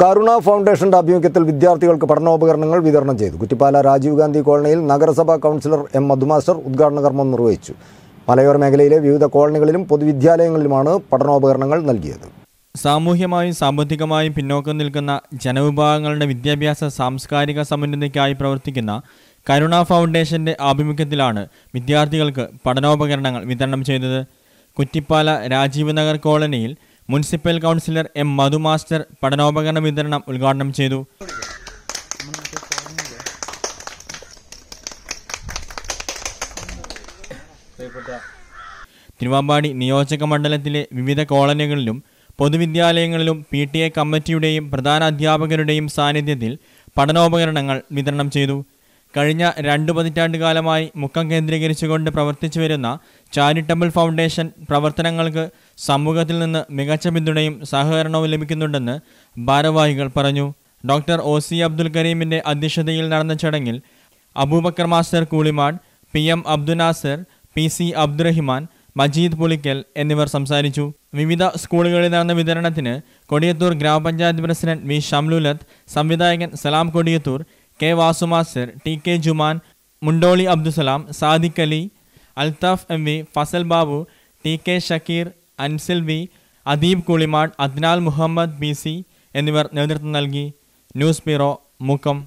കരുണ ഫൗണ്ടേഷന്റെ ആഭിമുഖ്യത്തിൽ വിദ്യാർത്ഥികൾക്ക് പഠനോപകരണങ്ങൾ വിതരണം ചെയ്തു കുറ്റിപ്പാല രാജീവ് ഗാന്ധി കോളനിയിൽ നഗരസഭാ കൗൺസിലർ എം മധുമാസ്റ്റർ ഉദ്ഘാടന കർമ്മം നിർവഹിച്ചു മലയോര മേഖലയിലെ വിവിധ കോളനികളിലും പൊതുവിദ്യാലയങ്ങളിലുമാണ് പഠനോപകരണങ്ങൾ നൽകിയത് സാമൂഹ്യമായും സാമ്പത്തികമായും പിന്നോക്കം നിൽക്കുന്ന ജനവിഭാഗങ്ങളുടെ വിദ്യാഭ്യാസ സാംസ്കാരിക സമന്വയതയ്ക്കായി പ്രവർത്തിക്കുന്ന കരുണ ഫൗണ്ടേഷന്റെ ആഭിമുഖ്യത്തിലാണ് വിദ്യാർത്ഥികൾക്ക് പഠനോപകരണങ്ങൾ വിതരണം ചെയ്തത് കുറ്റിപ്പാല രാജീവ് നഗർ കോളനിയിൽ municipal councillor M Madhu master പഠനോപകരണ വിതരണം ഉദ്ഘാടനം ചെയ്തു തിരുവാമ്പാടി നിയോജക മണ്ഡലത്തിലെ വിവിധ കോളനികളിലും പൊതുവിദ്യാലയങ്ങളിലും പി ടി എ കമ്മിറ്റിയുടെയും പ്രധാന അധ്യാപകരുടെയും സാന്നിധ്യത്തിൽ പഠനോപകരണങ്ങൾ വിതരണം ചെയ്തു കഴിഞ്ഞ രണ്ടു പതിറ്റാണ്ടുകാലമായി കാലമായി കേന്ദ്രീകരിച്ചുകൊണ്ട് പ്രവർത്തിച്ചു വരുന്ന ചാരിറ്റബിൾ ഫൗണ്ടേഷൻ പ്രവർത്തനങ്ങൾക്ക് സമൂഹത്തിൽ നിന്ന് മികച്ച പിന്തുണയും സഹകരണവും ലഭിക്കുന്നുണ്ടെന്ന് ഭാരവാഹികൾ പറഞ്ഞു ഡോക്ടർ ഒ സി അബ്ദുൽ കരീമിന്റെ അധ്യക്ഷതയിൽ നടന്ന ചടങ്ങിൽ Abubakar master Koolimad P M Abdunasar P C Abdurahiman Majeed Pulikkal എന്നിവർ സംസാരിച്ചു വിവിധ സ്കൂളുകളിൽ നടന്ന വിതരണത്തിന് കൊടിയത്തൂർ ഗ്രാമപഞ്ചായത്ത് പ്രസിഡന്റ് വി ഷംലുലത്ത് സംവിധായകൻ Salam Kodiyathur K Vasu master T K Juman Mundoli Abdusalam Sadiq Ali Althaf M V Fazal Babu T K Shakeer Ansil V Adeeb Kulimad Adnal Muhammad B C എന്നിവർ നേതൃത്വം നൽകി ന്യൂസ് ബ്യൂറോ മുക്കം